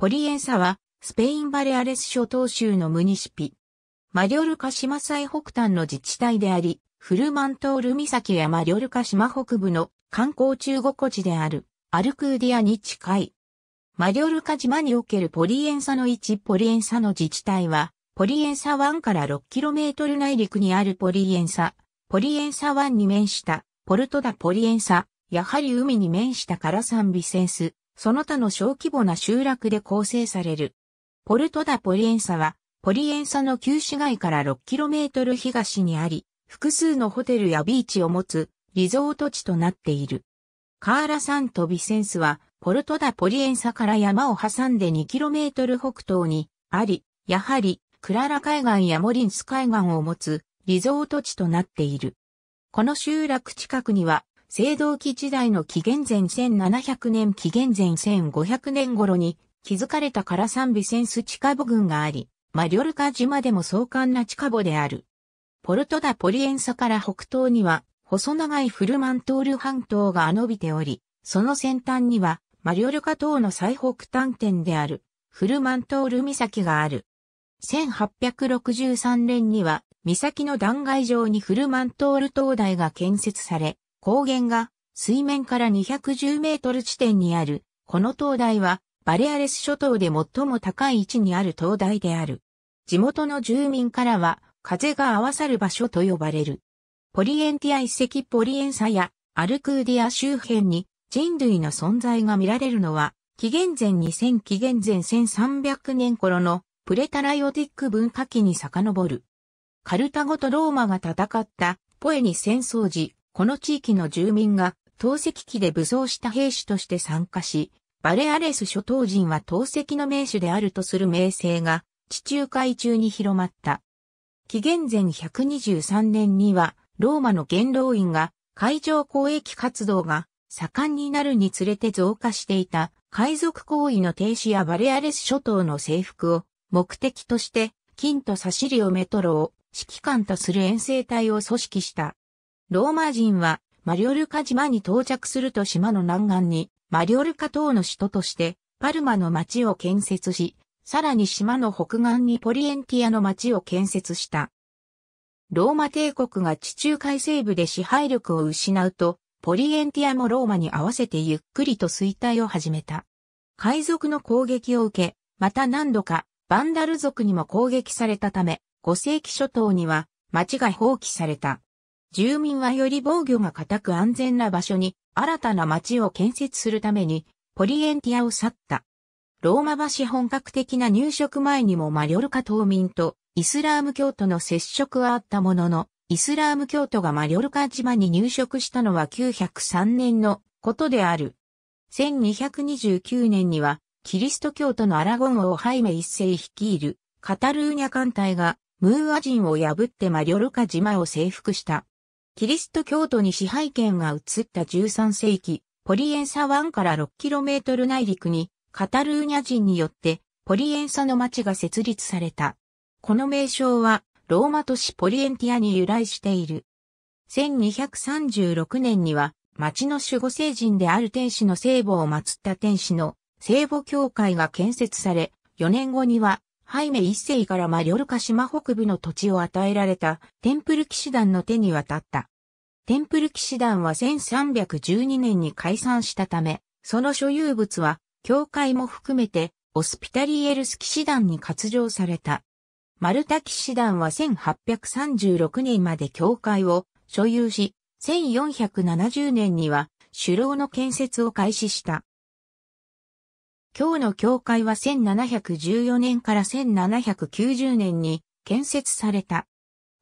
ポリエンサは、スペインバレアレス諸島州のムニシピ。マリョルカ島最北端の自治体であり、フルマントール岬やマリョルカ島北部の観光中国地であるアルクーディアに近い。マリョルカ島におけるポリエンサの位置ポリエンサの自治体は、ポリエンサ湾から 6km 内陸にあるポリエンサ、ポリエンサ湾に面したポルトダポリエンサ、やはり海に面したカラサンビセンス、その他の小規模な集落で構成される。ポルトダ・ポリエンサは、ポリエンサの旧市街から 6km 東にあり、複数のホテルやビーチを持つリゾート地となっている。カーラ・サント・ビセンスは、ポルトダ・ポリエンサから山を挟んで 2km 北東にあり、やはり、クララ海岸やモリンス海岸を持つリゾート地となっている。この集落近くには、青銅器時代の紀元前1700年紀元前1500年頃に築かれたカラサンビセンス地下母群があり、マリョルカ島でも壮観な地下母である。ポルトダ・ポリエンサから北東には、細長いフルマントール半島が伸びており、その先端には、マリョルカ島の最北端点である、フルマントール岬がある。1863年には、岬の断崖上にフルマントール灯台が建設され、高原が水面から210メートル地点にある、この灯台はバレアレス諸島で最も高い位置にある灯台である。地元の住民からは風が合わさる場所と呼ばれる。ポリエンティア遺跡ポリエンサやアルクーディア周辺に人類の存在が見られるのは、紀元前2000紀元前1300年頃のプレタライオティック文化期に遡る。カルタゴとローマが戦ったポエニ戦争時、この地域の住民が投石機で武装した兵士として参加し、バレアレス諸島人は投石の名手であるとする名声が地中海中に広まった。紀元前123年にはローマの元老院が海上交易活動が盛んになるにつれて増加していた海賊行為の停止やバレアレス諸島の征服を目的として金とサシリオメトロを指揮官とする遠征隊を組織した。ローマ人はマリョルカ島に到着すると島の南岸にマリョルカ島の首都としてパルマの町を建設し、さらに島の北岸にポリエンティアの町を建設した。ローマ帝国が地中海西部で支配力を失うと、ポリエンティアもローマに合わせてゆっくりと衰退を始めた。海賊の攻撃を受け、また何度かバンダル族にも攻撃されたため、5世紀初頭には町が放棄された。住民はより防御が固く安全な場所に新たな町を建設するためにポリエンティアを去った。ローマ橋本格的な入植前にもマリョルカ島民とイスラーム教徒の接触はあったものの、イスラーム教徒がマリョルカ島に入植したのは903年のことである。1229年には、キリスト教徒のアラゴン王ハイメ一世率いるカタルーニャ艦隊がムーア人を破ってマリョルカ島を征服した。キリスト教徒に支配権が移った13世紀、ポリエンサ湾から 6km 内陸に、カタルーニャ人によって、ポリエンサの町が設立された。この名称は、ローマ都市ポリエンティアに由来している。1236年には、町の守護聖人である天使の聖母を祀った天使の聖母教会が建設され、4年後にはハイメ一世からマリョルカ島北部の土地を与えられたテンプル騎士団の手に渡った。テンプル騎士団は1312年に解散したため、その所有物は、教会も含めて、オスピタリエルス騎士団に割譲された。マルタ騎士団は1836年まで教会を所有し、1470年には首脳の建設を開始した。今日の教会は1714年から1790年に建設された。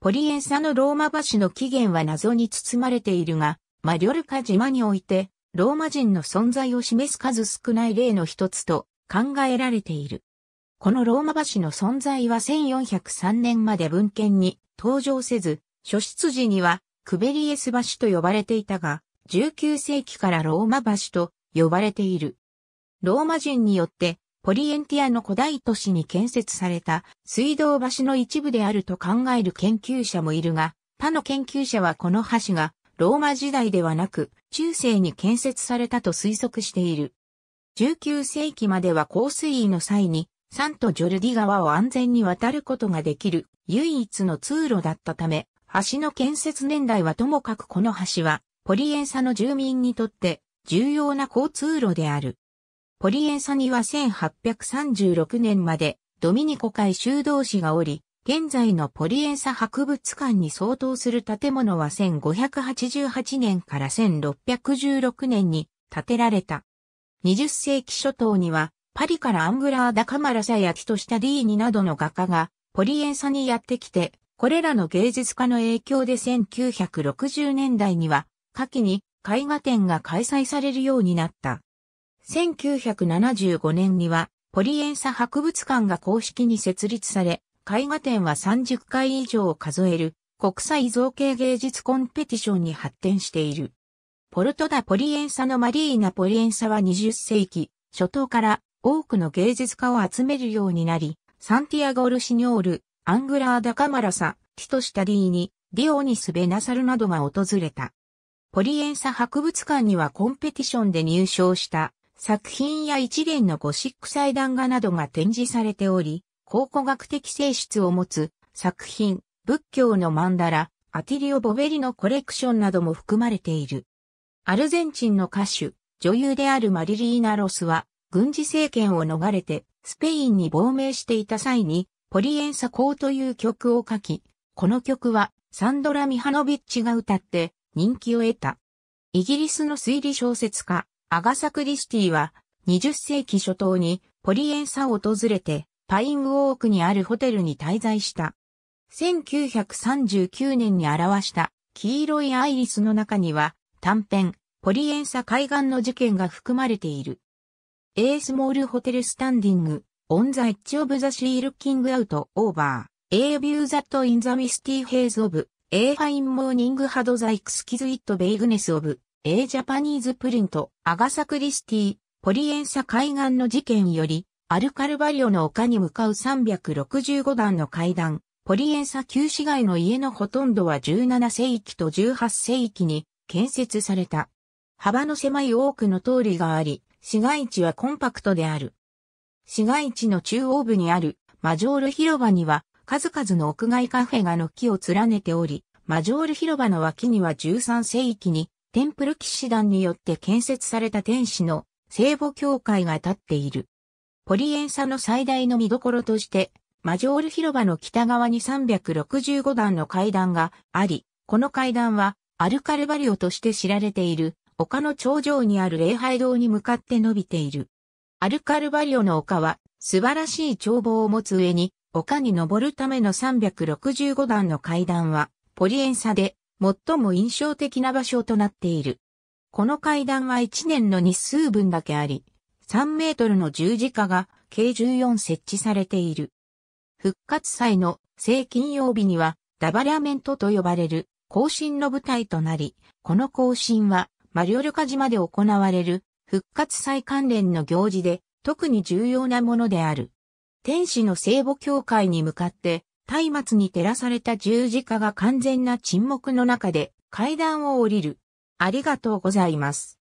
ポリエンサのローマ橋の起源は謎に包まれているが、マリョルカ島において、ローマ人の存在を示す数少ない例の一つと考えられている。このローマ橋の存在は1403年まで文献に登場せず、初出時にはクベリエス橋と呼ばれていたが、19世紀からローマ橋と呼ばれている。ローマ人によって、ポリエンティアの古代都市に建設された水道橋の一部であると考える研究者もいるが、他の研究者はこの橋がローマ時代ではなく中世に建設されたと推測している。19世紀までは降水の際にサントジョルディ川を安全に渡ることができる唯一の通路だったため、橋の建設年代はともかくこの橋はポリエンサの住民にとって重要な交通路である。ポリエンサには1836年までドミニコ会修道士がおり、現在のポリエンサ博物館に相当する建物は1588年から1616年に建てられた。20世紀初頭には、パリからアングラーダ・カマラサやキト・シタディーニなどの画家が、ポリエンサにやってきて、これらの芸術家の影響で1960年代には、夏季に絵画展が開催されるようになった。1975年には、ポリエンサ博物館が公式に設立され、絵画展は30回以上を数える国際造形芸術コンペティションに発展している。ポルトダ・ポリエンサのマリーナ・ポリエンサは20世紀初頭から多くの芸術家を集めるようになり、サンティアゴ・ルシニョール、アングラー・ダ・カマラサ、ティト・シタディーニ、ディオニス・ベナサルなどが訪れた。ポリエンサ博物館にはコンペティションで入賞した作品や一連のゴシック祭壇画などが展示されており、考古学的性質を持つ作品、仏教の曼荼羅、アティリオ・ボベリのコレクションなども含まれている。アルゼンチンの歌手、女優であるマリリーナ・ロスは、軍事政権を逃れて、スペインに亡命していた際に、ポリエンサコーという曲を書き、この曲はサンドラ・ミハノビッチが歌って人気を得た。イギリスの推理小説家、アガサ・クリスティは20世紀初頭にポリエンサを訪れてパインウォークにあるホテルに滞在した。1939年に表した黄色いアイリスの中には短編ポリエンサ海岸の事件が含まれている。A Small Hotel Standing on the Edge of the Sea Looking Out Over A View That in the Misty Haze of A Fine Morning Had the Exquisite Vagueness of A ジャパニーズプリント、アガサ・クリスティ、ポリエンサ海岸の事件より、アルカルバリオの丘に向かう365段の階段、ポリエンサ旧市街の家のほとんどは17世紀と18世紀に建設された。幅の狭い多くの通りがあり、市街地はコンパクトである。市街地の中央部にあるマジョール広場には数々の屋外カフェが軒を連ねており、マジョール広場の脇には13世紀にテンプル騎士団によって建設された天使の聖母教会が建っている。ポリエンサの最大の見どころとして、マジョール広場の北側に365段の階段があり、この階段はアルカルバリオとして知られている丘の頂上にある礼拝堂に向かって伸びている。アルカルバリオの丘は素晴らしい眺望を持つ上に丘に登るための365段の階段はポリエンサで最も印象的な場所となっている。この階段は1年の日数分だけあり、3メートルの十字架が計14設置されている。復活祭の正金曜日にはダバラメントと呼ばれる行進の舞台となり、この行進はマリオルカ島で行われる復活祭関連の行事で特に重要なものである。天使の聖母教会に向かって松明に照らされた十字架が完全な沈黙の中で階段を降りる。ありがとうございます。